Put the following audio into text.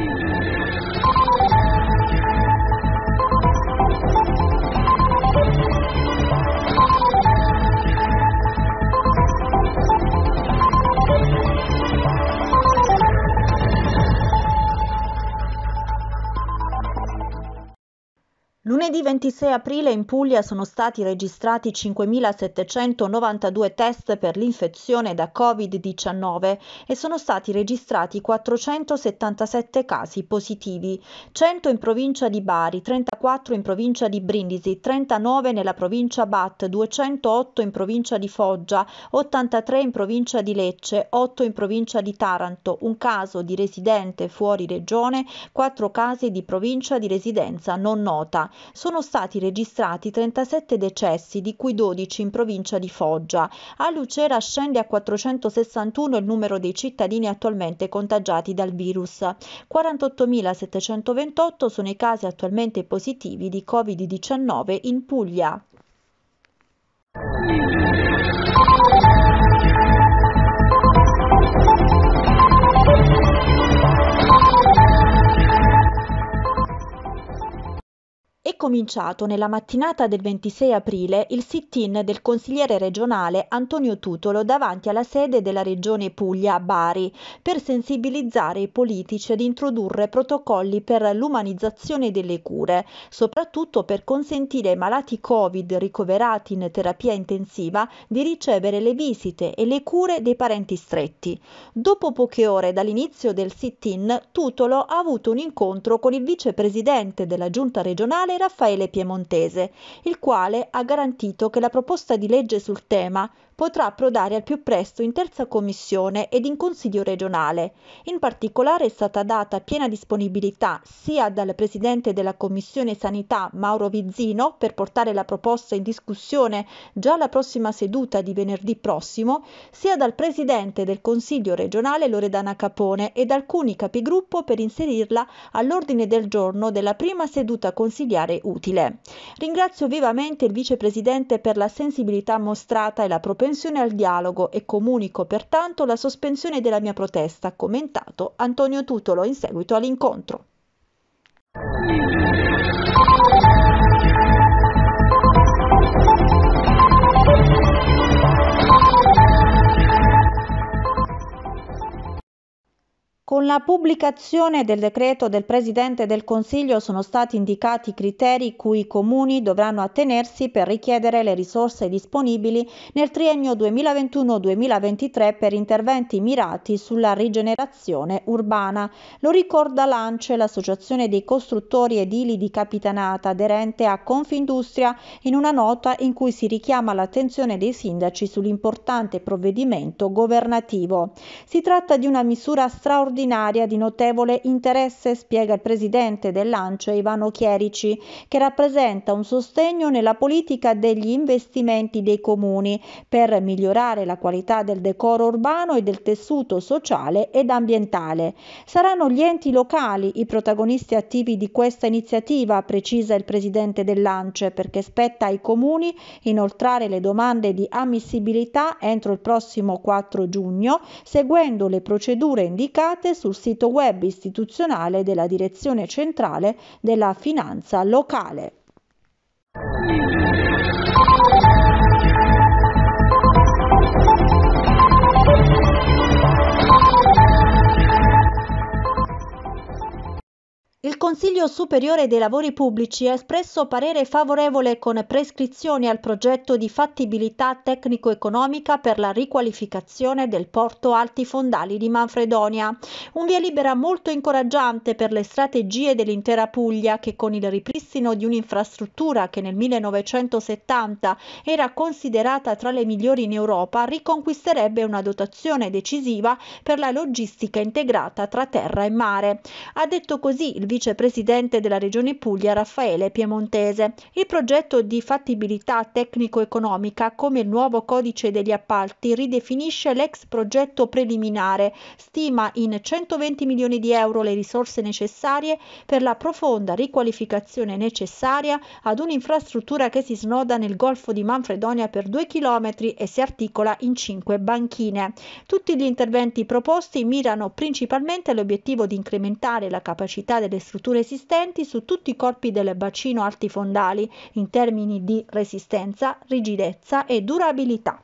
Thank you. Lunedì 26 aprile in Puglia sono stati registrati 5.792 test per l'infezione da Covid-19 e sono stati registrati 477 casi positivi, 100 in provincia di Bari, 34 in provincia di Brindisi, 39 nella provincia Bat, 208 in provincia di Foggia, 83 in provincia di Lecce, 8 in provincia di Taranto, un caso di residente fuori regione, 4 casi di provincia di residenza non nota sono stati registrati 37 decessi, di cui 12 in provincia di Foggia. A Lucera scende a 461 il numero dei cittadini attualmente contagiati dal virus. 48.728 sono i casi attualmente positivi di Covid-19 in Puglia. cominciato nella mattinata del 26 aprile il sit-in del consigliere regionale Antonio Tutolo davanti alla sede della regione Puglia a Bari per sensibilizzare i politici ad introdurre protocolli per l'umanizzazione delle cure, soprattutto per consentire ai malati Covid ricoverati in terapia intensiva di ricevere le visite e le cure dei parenti stretti. Dopo poche ore dall'inizio del sit-in, Tutolo ha avuto un incontro con il vicepresidente della giunta regionale Raffaele Raffaele Piemontese, il quale ha garantito che la proposta di legge sul tema potrà approdare al più presto in terza commissione ed in consiglio regionale. In particolare è stata data piena disponibilità sia dal presidente della commissione sanità Mauro Vizzino per portare la proposta in discussione già alla prossima seduta di venerdì prossimo, sia dal presidente del consiglio regionale Loredana Capone ed alcuni capigruppo per inserirla all'ordine del giorno della prima seduta consigliare utile. Ringrazio vivamente il vicepresidente per la sensibilità mostrata e la propensione al dialogo e comunico pertanto la sospensione della mia protesta, commentato Antonio Tutolo in seguito all'incontro. Con la pubblicazione del decreto del Presidente del Consiglio sono stati indicati i criteri cui i comuni dovranno attenersi per richiedere le risorse disponibili nel triennio 2021-2023 per interventi mirati sulla rigenerazione urbana. Lo ricorda l'ANCE, l'Associazione dei costruttori edili di Capitanata, aderente a Confindustria, in una nota in cui si richiama l'attenzione dei sindaci sull'importante provvedimento governativo. Si tratta di una misura straordinaria straordinaria di notevole interesse, spiega il presidente dell'ANCE Ivano Chierici, che rappresenta un sostegno nella politica degli investimenti dei comuni per migliorare la qualità del decoro urbano e del tessuto sociale ed ambientale. Saranno gli enti locali i protagonisti attivi di questa iniziativa, precisa il presidente dell'ANCE, perché spetta ai comuni inoltrare le domande di ammissibilità entro il prossimo 4 giugno, seguendo le procedure indicate trovate sul sito web istituzionale della Direzione Centrale della Finanza Locale. Consiglio Superiore dei Lavori Pubblici ha espresso parere favorevole con prescrizioni al progetto di fattibilità tecnico-economica per la riqualificazione del porto Alti Fondali di Manfredonia. Un via libera molto incoraggiante per le strategie dell'intera Puglia che con il ripristino di un'infrastruttura che nel 1970 era considerata tra le migliori in Europa riconquisterebbe una dotazione decisiva per la logistica integrata tra terra e mare. Ha detto così il vicepresidente presidente della Regione Puglia Raffaele Piemontese. Il progetto di fattibilità tecnico-economica come il nuovo codice degli appalti ridefinisce l'ex progetto preliminare, stima in 120 milioni di euro le risorse necessarie per la profonda riqualificazione necessaria ad un'infrastruttura che si snoda nel Golfo di Manfredonia per due chilometri e si articola in cinque banchine. Tutti gli interventi proposti mirano principalmente all'obiettivo di incrementare la capacità delle strutture esistenti su tutti i corpi del bacino altifondali in termini di resistenza, rigidezza e durabilità.